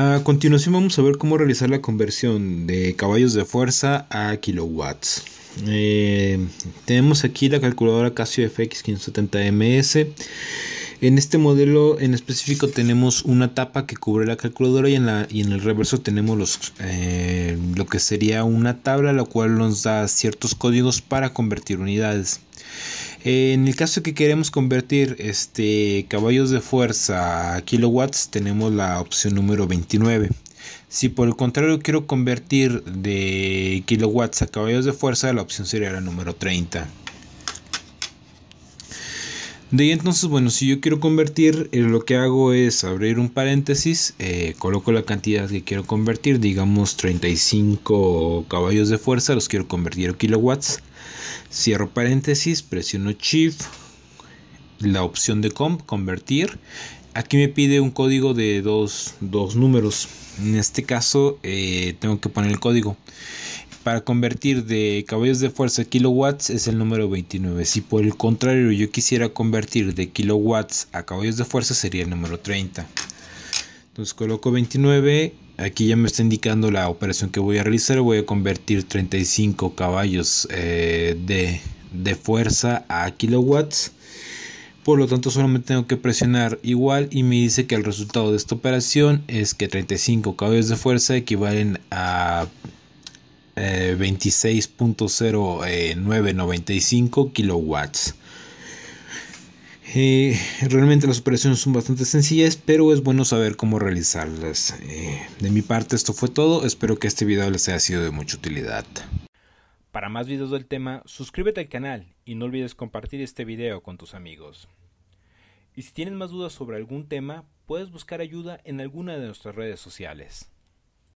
A continuación vamos a ver cómo realizar la conversión de caballos de fuerza a kilowatts. Eh, tenemos aquí la calculadora Casio FX 570MS. En este modelo en específico tenemos una tapa que cubre la calculadora y en, la, y en el reverso tenemos los, eh, lo que sería una tabla la cual nos da ciertos códigos para convertir unidades. En el caso que queremos convertir este, caballos de fuerza a kilowatts tenemos la opción número 29. Si por el contrario quiero convertir de kilowatts a caballos de fuerza, la opción sería la número 30. De ahí entonces, bueno, si yo quiero convertir, eh, lo que hago es abrir un paréntesis, eh, coloco la cantidad que quiero convertir, digamos 35 caballos de fuerza, los quiero convertir a kilowatts. Cierro paréntesis, presiono Shift, la opción de comp, convertir. Aquí me pide un código de dos, números. En este caso eh, tengo que poner el código para convertir de caballos de fuerza a kilowatts es el número 29. Si por el contrario yo quisiera convertir de kilowatts a caballos de fuerza sería el número 30. Entonces coloco 29. Aquí ya me está indicando la operación que voy a realizar. Voy a convertir 35 caballos eh, de, de fuerza a kilowatts. Por lo tanto solamente tengo que presionar igual y me dice que el resultado de esta operación es que 35 caballos de fuerza equivalen a 26.0995 eh, kilowatts. Eh, realmente las operaciones son bastante sencillas, pero es bueno saber cómo realizarlas. Eh, de mi parte esto fue todo, espero que este video les haya sido de mucha utilidad. Para más videos del tema, suscríbete al canal y no olvides compartir este video con tus amigos. Y si tienes más dudas sobre algún tema, puedes buscar ayuda en alguna de nuestras redes sociales.